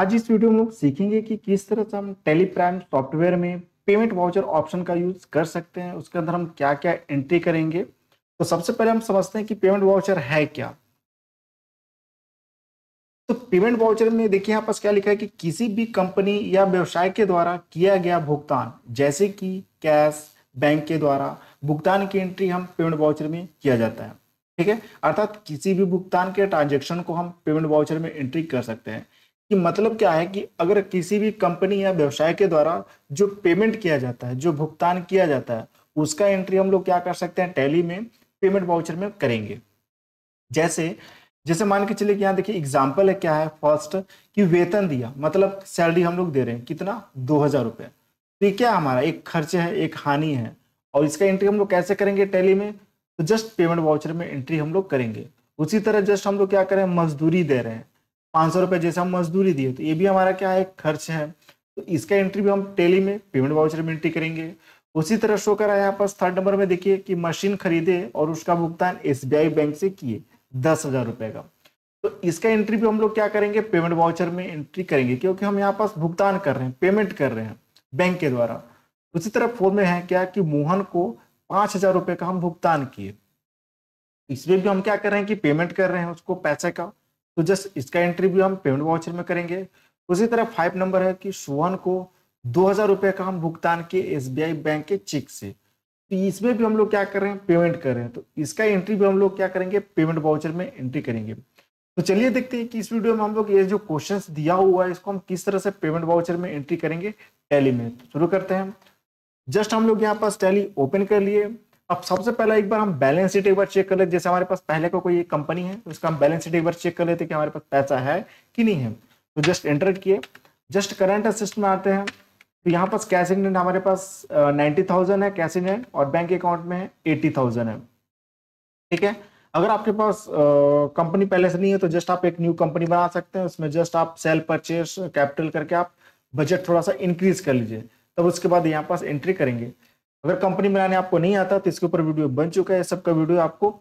आज इस वीडियो में हम सीखेंगे कि किस तरह से हम टेलीप्राइम सॉफ्टवेयर में पेमेंट वाउचर ऑप्शन का यूज कर सकते हैं उसके अंदर हम क्या क्या एंट्री करेंगे तो सबसे पहले हम समझते हैं कि पेमेंट वाउचर है क्या तो पेमेंट वाउचर में देखिए यहाँ पास क्या लिखा है कि किसी भी कंपनी या व्यवसाय के द्वारा किया गया भुगतान जैसे कि कैश बैंक के द्वारा भुगतान की एंट्री हम पेमेंट वाउचर में किया जाता है ठीक है अर्थात किसी भी भुगतान के ट्रांजेक्शन को हम पेमेंट वाउचर में एंट्री कर सकते हैं कि मतलब क्या है कि अगर किसी भी कंपनी या व्यवसाय के द्वारा जो पेमेंट किया जाता है जो भुगतान किया जाता है उसका एंट्री हम लोग क्या कर सकते हैं टैली में पेमेंट वाउचर में करेंगे जैसे जैसे मान के चलिए कि यहाँ देखिए एग्जाम्पल है क्या है फर्स्ट कि वेतन दिया मतलब सैलरी हम लोग दे रहे हैं कितना दो हजार रुपये तो ये क्या हमारा एक खर्च है एक हानि है और इसका एंट्री हम लोग कैसे करेंगे टैली में तो जस्ट पेमेंट वाउचर में एंट्री हम लोग करेंगे उसी तरह जस्ट हम लोग क्या करें मजदूरी दे रहे हैं पाँच सौ रुपये जैसे हम मजदूरी दिए तो ये भी हमारा क्या है खर्च है तो इसका एंट्री भी हम टेली में पेमेंट वाउचर में एंट्री करेंगे उसी तरह शो करा है यहाँ पर थर्ड नंबर में देखिए कि मशीन खरीदे और उसका भुगतान एस बैंक से किए दस हजार रुपये का तो इसका एंट्री भी हम लोग क्या करेंगे पेमेंट वाउचर में एंट्री करेंगे क्योंकि हम यहाँ पास भुगतान कर रहे हैं पेमेंट कर रहे हैं बैंक के द्वारा उसी तरह फोर में है क्या कि मोहन को पांच हजार रुपये का हम भुगतान किए इसमें भी हम क्या कर रहे हैं कि पेमेंट कर रहे हैं उसको पैसे का तो जस्ट इसका एंट्री भी हम पेमेंट वाउचर में करेंगे उसी तरह फाइव नंबर है कि सोहन को दो हजार रुपये का हम भुगतान किए एस बैंक के चेक से तो इसमें भी हम लोग क्या कर रहे हैं पेमेंट कर रहे हैं तो इसका एंट्री भी हम लोग क्या करेंगे पेमेंट वाउचर में एंट्री करेंगे तो चलिए देखते हैं कि इस वीडियो में हम लोग ये जो क्वेश्चंस दिया हुआ है इसको हम किस तरह से पेमेंट वाउचर में एंट्री करेंगे टैली में तो शुरू करते हैं जस्ट हम लोग यहाँ पास टैली ओपन कर लिए अब सबसे पहले एक बार हम बैलेंस शीट एक बार चेक कर लेते जैसे हमारे पास पहले को कोई कंपनी है तो इसका हम बैलेंस शीट एक बार चेक कर लेते कि हमारे पास पैसा है कि नहीं है तो जस्ट एंटर किए जस्ट करंट असिस्ट में आते हैं तो यहाँ पास कैश इंडेंट हमारे पास नाइन्टी थाउजेंड है कैश इंडेंट और बैंक अकाउंट में है थाउजेंड है ठीक है अगर आपके पास कंपनी पहले से नहीं है तो जस्ट आप एक न्यू कंपनी बना सकते हैं उसमें जस्ट आप सेल परचेज कैपिटल करके आप बजट थोड़ा सा इंक्रीज कर लीजिए तब उसके बाद यहाँ पास एंट्री करेंगे अगर कंपनी बनाने आपको नहीं आता तो इसके ऊपर वीडियो बन चुका है सबका वीडियो आपको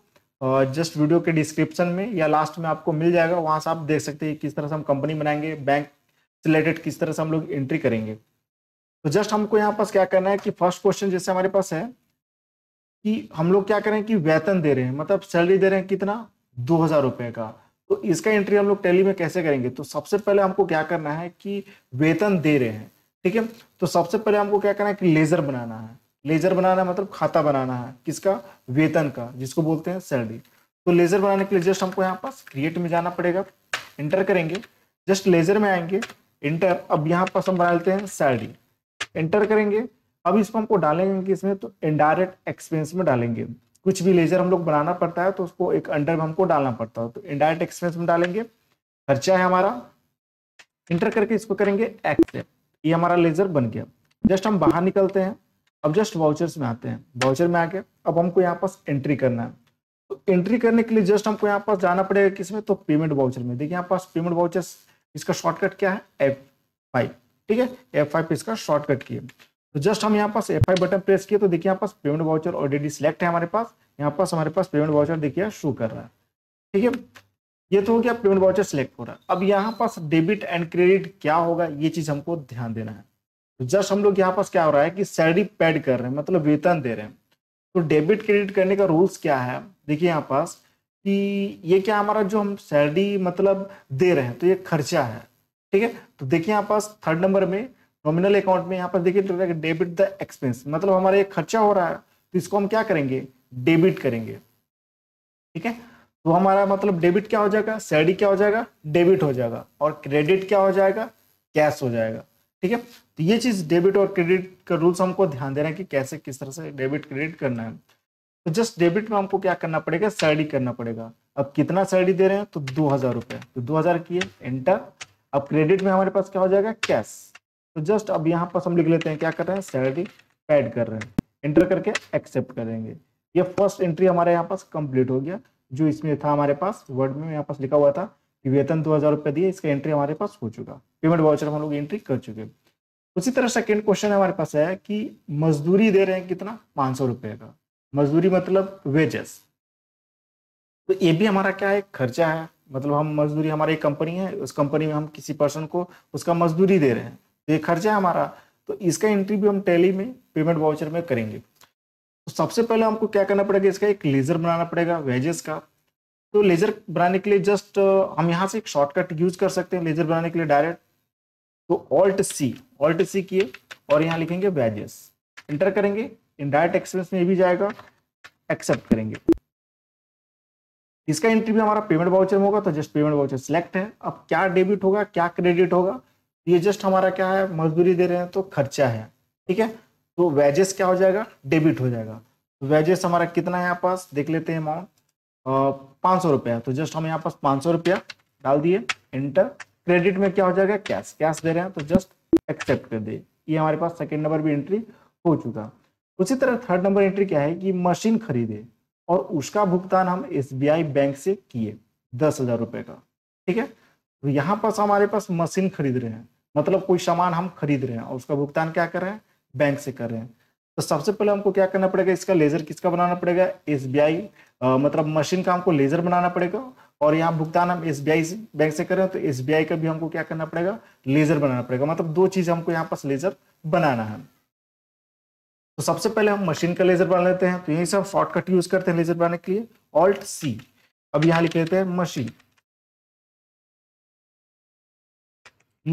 जस्ट वीडियो के डिस्क्रिप्शन में या लास्ट में आपको मिल जाएगा वहां से आप देख सकते हैं किस तरह से हम कंपनी बनाएंगे बैंक से रिलेटेड किस तरह से हम लोग एंट्री करेंगे तो जस्ट हमको यहाँ पास क्या करना है कि फर्स्ट क्वेश्चन जैसे हमारे पास है कि हम लोग क्या करें कि वेतन दे रहे हैं मतलब सैलरी दे रहे हैं कितना दो हजार रुपये का तो इसका एंट्री हम लोग टैली में कैसे करेंगे तो सबसे पहले हमको क्या करना है कि वेतन दे रहे हैं ठीक है तो सबसे पहले हमको क्या करना है कि लेजर बनाना है लेजर बनाना मतलब खाता बनाना है किसका वेतन का जिसको बोलते हैं सैलरी तो लेजर बनाने के लिए जस्ट हमको यहाँ पास क्रिएट में जाना पड़ेगा इंटर करेंगे जस्ट लेजर में आएंगे इंटर अब यहाँ पास हम बना लेते हैं सैलरी इंटर करेंगे अब इसको हमको डालेंगे कि इसमें तो इनडायरेक्ट एक्सपेंस में डालेंगे कुछ भी लेजर हम लोग बनाना पड़ता है तो उसको एक अंडर में हमको डालना पड़ता है तो इनडायरेक्ट एक्सपेंस में डालेंगे खर्चा है हमारा इंटर करके इसको करेंगे एक्सेप्ट ये हमारा लेजर बन गया जस्ट हम बाहर निकलते हैं अब जस्ट वाउचर्स में आते हैं वाउचर में आके अब हमको यहाँ पास एंट्री करना है तो एंट्री करने के लिए जस्ट हमको यहाँ पास जाना पड़ेगा किस में तो पेमेंट वाउचर में देखिए यहाँ पास पेमेंट वाउचर इसका शॉर्टकट क्या है एफ फाइव ठीक है एफ फाइव इसका शॉर्टकट किए तो जस्ट हम यहाँ पास एफ फाइव बटन प्रेस किए तो देखिए यहाँ पास पेमेंट वाउचर ऑलरेडी सिलेक्ट है हमारे पास यहाँ पास हमारे पास पेमेंट वाउचर देखिए शो कर रहा है ठीक है ये तो हो गया पेमेंट वाउचर सिलेक्ट हो रहा है अब यहाँ पास डेबिट एंड क्रेडिट क्या होगा ये चीज हमको ध्यान देना है तो जस्ट हम लोग यहाँ पास क्या हो रहा है कि सैलरी पेड कर रहे हैं मतलब वेतन दे रहे हैं तो डेबिट क्रेडिट करने का रूल्स क्या है देखिए यहाँ पास कि ये क्या हमारा जो हम सैलरी मतलब दे रहे हैं तो ये खर्चा है ठीक है तो देखिए यहाँ पास थर्ड नंबर में नॉमिनल अकाउंट में यहाँ पर देखिए डेबिट द एक्सपेंस मतलब हमारा ये खर्चा हो रहा है तो इसको हम क्या करेंगे डेबिट करेंगे ठीक है तो हमारा मतलब डेबिट क्या हो जाएगा सैलरी क्या हो जाएगा डेबिट हो जाएगा और क्रेडिट क्या हो जाएगा कैश हो जाएगा ठीक है तो ये चीज डेबिट और क्रेडिट का रूल्स हमको ध्यान दे रहे हैं कि कैसे किस तरह से डेबिट क्रेडिट करना है तो जस्ट डेबिट में हमको क्या करना पड़ेगा सैडी करना पड़ेगा अब कितना सैडी दे रहे हैं तो दो हजार रुपए तो दो हजार किए एंटर अब क्रेडिट में हमारे पास क्या हो जाएगा कैश तो जस्ट अब यहाँ पर हम लिख लेते हैं क्या कर रहे हैं सैलरी एड कर रहे हैं एंटर करके एक्सेप्ट करेंगे ये फर्स्ट एंट्री हमारे यहाँ पास कंप्लीट हो गया जो इसमें था हमारे पास वर्ड में यहाँ पास लिखा हुआ था वेतन दो हज़ार रुपये दिए इसका एंट्री हमारे पास हो चुका पेमेंट वाउचर हम लोग एंट्री कर चुके उसी तरह सेकेंड क्वेश्चन हमारे पास है कि मजदूरी दे रहे हैं कितना पाँच सौ रुपये का मजदूरी मतलब वेजेस तो ये भी हमारा क्या है खर्चा है मतलब हम मजदूरी हमारी एक कंपनी है उस कंपनी में हम किसी पर्सन को उसका मजदूरी दे रहे हैं तो ये खर्चा है हमारा तो इसका एंट्री भी हम टैली में पेमेंट वाउचर में करेंगे तो सबसे पहले हमको क्या करना पड़ेगा इसका एक लेजर बनाना पड़ेगा वेजेस का तो लेजर बनाने के लिए जस्ट हम यहाँ से एक शॉर्टकट यूज कर सकते हैं लेजर बनाने के लिए डायरेक्ट तो ऑल्ट सी ऑल्ट सी किए और यहाँ लिखेंगे वैजेस एंटर करेंगे इन डायरेक्ट एक्सपेंस में भी जाएगा एक्सेप्ट करेंगे इसका एंट्री भी हमारा पेमेंट वाउचर में होगा तो जस्ट पेमेंट वाउचर सिलेक्ट है अब क्या डेबिट होगा क्या क्रेडिट होगा ये जस्ट हमारा क्या है मजदूरी दे रहे हैं तो खर्चा है ठीक है तो वेजेस क्या हो जाएगा डेबिट हो जाएगा तो वेजेस हमारा कितना है यहाँ पास देख लेते हैं अमाउंट पाँच सौ रुपया तो जस्ट हम यहाँ पास पाँच सौ रुपया डाल दिए इंटर क्रेडिट में क्या हो जाएगा कैश कैश दे रहे हैं तो जस्ट एक्सेप्ट कर दे ये हमारे पास सेकेंड नंबर भी एंट्री हो चुका उसी तरह थर्ड नंबर एंट्री क्या है कि मशीन खरीदे और उसका भुगतान हम एस बैंक से किए दस हजार रुपये का ठीक है तो यहाँ पास हमारे पास मशीन खरीद रहे हैं मतलब कोई सामान हम खरीद रहे हैं और उसका भुगतान क्या कर रहे हैं बैंक से कर रहे हैं तो सबसे पहले हमको क्या करना पड़ेगा इसका लेजर किसका बनाना पड़ेगा एस मतलब मशीन का हमको लेजर बनाना पड़ेगा और यहाँ भुगतान हम एस बैंक से करें तो एस का भी हमको क्या करना पड़ेगा लेजर बनाना पड़ेगा मतलब दो चीज हमको यहाँ पास लेजर बनाना है तो सबसे पहले हम मशीन का लेजर बना लेते हैं तो यही सब शॉर्टकट यूज करते हैं लेजर बनाने के लिए ऑल्ट सी अब यहां लिख लेते हैं मशीन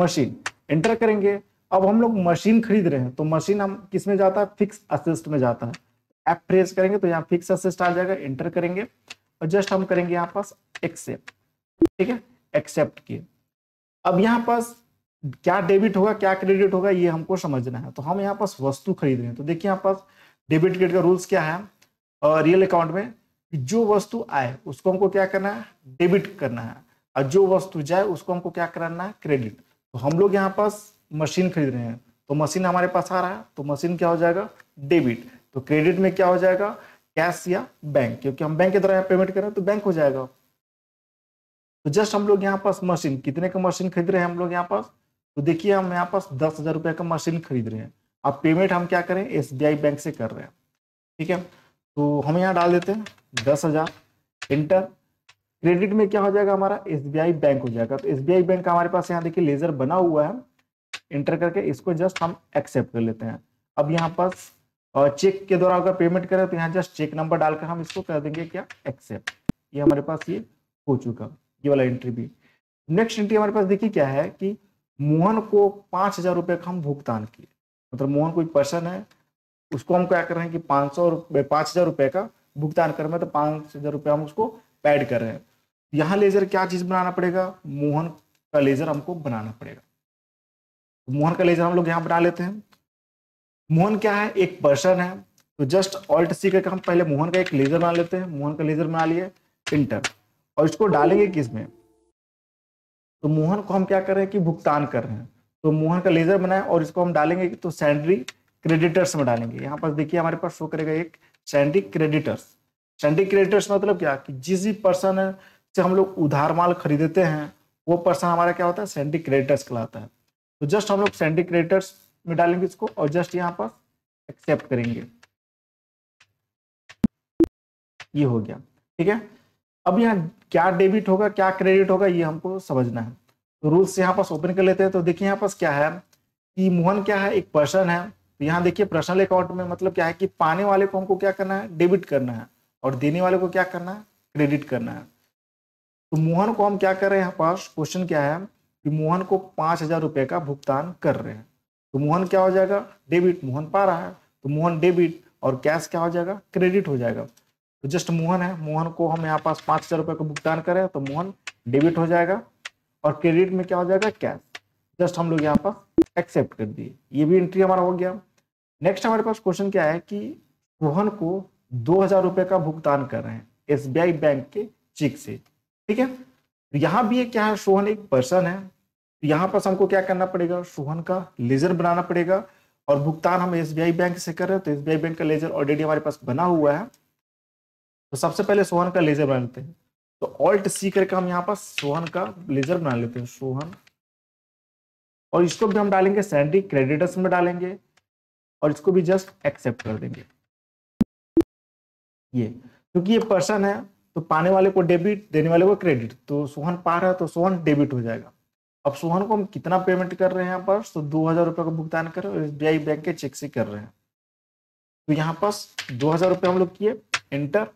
मशीन एंटर करेंगे अब हम लोग मशीन खरीद रहे हैं तो मशीन हम किस में जाता है फिक्स असिस्ट में जाता है ऐप प्रेस करेंगे तो यहाँ फिक्स असिस्ट आ जाएगा एंटर करेंगे और जस्ट हम करेंगे यहाँ पास एक्सेप्ट ठीक है एक्सेप्ट किए अब यहाँ पास क्या डेबिट होगा क्या क्रेडिट होगा ये हमको समझना है तो हम यहाँ पास वस्तु खरीद रहे हैं तो देखिए यहाँ पास डेबिट क्रेडिट का रूल्स क्या है और रियल अकाउंट में जो वस्तु आए उसको हमको क्या करना है डेबिट करना है और जो वस्तु जाए उसको हमको क्या करना है क्रेडिट तो हम लोग यहाँ पास मशीन खरीद रहे हैं तो मशीन हमारे पास आ रहा है तो मशीन क्या हो जाएगा डेबिट तो क्रेडिट में क्या हो जाएगा कैश या बैंक क्योंकि हम बैंक के द्वारा पेमेंट कर रहे हैं तो बैंक हो जाएगा तो जस्ट हम लोग यहाँ पास मशीन कितने का मशीन खरीद रहे हैं हम लोग यहाँ पास तो देखिए हम यहाँ पास दस हजार रुपये का मशीन खरीद रहे हैं अब पेमेंट हम क्या करें एस बैंक से कर रहे हैं ठीक है तो हम यहाँ डाल देते हैं दस हजार इंटर क्रेडिट में क्या हो जाएगा हमारा एस बैंक हो जाएगा तो एस बैंक का हमारे पास यहाँ देखिए लेजर बना हुआ है इंटर करके इसको जस्ट हम एक्सेप्ट कर लेते हैं अब यहाँ पास चेक के द्वारा अगर पेमेंट करें तो यहाँ जस्ट चेक नंबर डालकर हम इसको कर देंगे क्या एक्सेप्ट ये हमारे पास ये हो चुका ये वाला एंट्री भी नेक्स्ट एंट्री हमारे पास देखिए क्या है कि मोहन को पाँच हजार रुपये का हम भुगतान किए मतलब मोहन कोई पर्सन है उसको हम क्या कर रहे हैं कि पाँच सौ रुपये पाँच हजार रुपये का भुगतान कर रहे हैं तो पाँच हजार रुपये हम उसको पैड कर रहे हैं यहाँ लेजर क्या चीज़ बनाना पड़ेगा मोहन का लेजर हमको बनाना पड़ेगा तो मोहन का लेजर हम लोग यहाँ बना लेते हैं मोहन क्या है एक पर्सन है तो जस्ट ऑल्ट सी करके हम पहले मोहन का एक लेजर बना लेते हैं मोहन का लेजर बना लिए इंटर और इसको डालेंगे किस में तो मोहन को हम क्या कर रहे हैं कि भुगतान कर रहे हैं तो मोहन का लेजर बनाए और इसको हम डालेंगे तो सैंडरी क्रेडिटर्स में डालेंगे यहाँ पर देखिए हमारे पास शो करेगा एक सैंडरी क्रेडिटर्स सैंडरी क्रेडिटर्स मतलब क्या कि जिस भी पर्सन से हम लोग उधार माल खरीदते हैं वो पर्सन हमारा क्या होता है सैंडरी क्रेडिटर्स कहलाता है तो जस्ट हम लोग सेंडिक्रेटर्स में डालेंगे इसको और जस्ट यहाँ पर एक्सेप्ट करेंगे ये हो गया ठीक है अब यहाँ क्या डेबिट होगा क्या क्रेडिट होगा ये हमको समझना है तो रूल्स यहाँ पास ओपन कर लेते हैं तो देखिए यहाँ पास क्या है कि मोहन क्या है एक पर्सन है तो यहाँ देखिए पर्सनल अकाउंट में मतलब क्या है कि पाने वाले को हमको क्या करना है डेबिट करना है और देने वाले को क्या करना है क्रेडिट करना है तो मोहन को हम क्या कर रहे हैं यहाँ पास क्वेश्चन क्या है कि मोहन को पाँच हजार रुपये का भुगतान कर रहे हैं तो मोहन क्या हो जाएगा डेबिट मोहन पा रहा है तो मोहन डेबिट और कैश क्या हो जाएगा क्रेडिट हो जाएगा तो जस्ट मोहन है मोहन को हम यहाँ पास पाँच हजार रुपये का भुगतान करें तो मोहन डेबिट हो जाएगा और क्रेडिट में क्या हो जाएगा कैश जस्ट हम लोग यहाँ पास एक्सेप्ट कर दिए ये भी एंट्री हमारा हो गया नेक्स्ट हमारे पास क्वेश्चन क्या है कि मोहन को दो हजार रुपए का भुगतान कर रहे हैं एस बैंक के चेक से ठीक है तो यहाँ भी ये क्या है सोहन एक पर्सन है यहां पर हमको क्या करना पड़ेगा सोहन का लेजर बनाना पड़ेगा और भुगतान हम एस बैंक से कर रहे हैं तो एस बैंक का लेजर ऑलरेडी हमारे पास बना हुआ है तो सबसे पहले सोहन का लेजर बना लेते हैं तो ऑल्ट सी करके हम यहाँ पर सोहन का लेजर बना लेते हैं सोहन और इसको भी हम डालेंगे सैलरी क्रेडिटर्स में डालेंगे और इसको भी जस्ट एक्सेप्ट कर देंगे ये क्योंकि ये पर्सन है तो पाने वाले को डेबिट देने वाले को क्रेडिट तो सोहन पा रहा है तो सोहन डेबिट हो जाएगा अब सोहन को हम कितना पेमेंट कर रहे हैं यहाँ पर तो दो हजार रुपये का भुगतान कर रहे हैं एस बी आई बैंक के चेक से कर रहे हैं तो यहाँ पास दो हजार रुपये हम लोग किए इंटर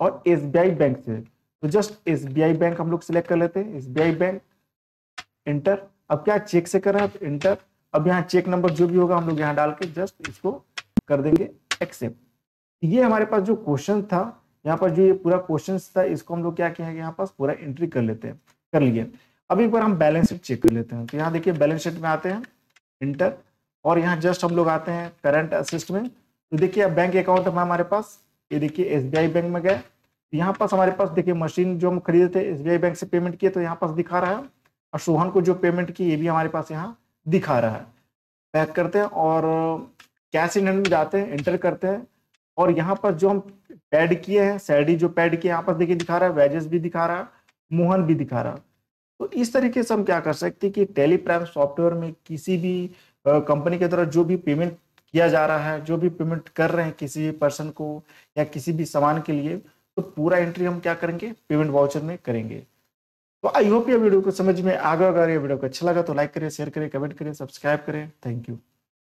और एस बी आई बैंक से तो just S B I bank हम लोग सिलेक्ट कर लेते हैं S B I bank enter अब क्या चेक से कर रहे हैं इंटर अब यहाँ चेक नंबर जो भी होगा हम लोग यहाँ डाल के जस्ट इसको कर देंगे एक्सेप्ट ये हमारे पास जो क्वेश्चन था यहाँ पर जो ये पूरा क्वेश्चन था इसको हम लोग क्या किया यहाँ पास पूरा एंट्री कर लेते हैं कर लिए अब एक बार हम बैलेंस शीट चेक कर लेते हैं तो यहाँ देखिए बैलेंस शीट में आते हैं इंटर और यहाँ जस्ट हम लोग आते हैं करंट असिस्ट में तो देखिए अब बैंक अकाउंट हमें हमारे पास ये देखिए एस बैंक में गए यहाँ पास हमारे पास देखिए मशीन जो हम खरीदे थे एस बैंक से पेमेंट किए तो यहाँ पास दिखा रहा है और सोहन को जो पेमेंट की ये भी हमारे पास यहाँ दिखा रहा है पैक करते हैं और कैश इन हैंड में जाते हैं इंटर करते हैं और यहाँ पर जो हम पैड किए हैं सैडी जो पैड किए यहाँ पर देखिए दिखा रहा है वेजेस भी दिखा रहा है मोहन भी दिखा रहा तो इस तरीके से हम क्या कर सकते हैं कि टेलीप्राइम सॉफ्टवेयर में किसी भी कंपनी के द्वारा जो भी पेमेंट किया जा रहा है जो भी पेमेंट कर रहे हैं किसी भी पर्सन को या किसी भी सामान के लिए तो पूरा एंट्री हम क्या करेंगे पेमेंट वाउचर में करेंगे तो आई होप ये वीडियो को समझ में आगे अगर ये वीडियो को अच्छा लगा तो लाइक करें शेयर करें कमेंट करें सब्सक्राइब करें थैंक यू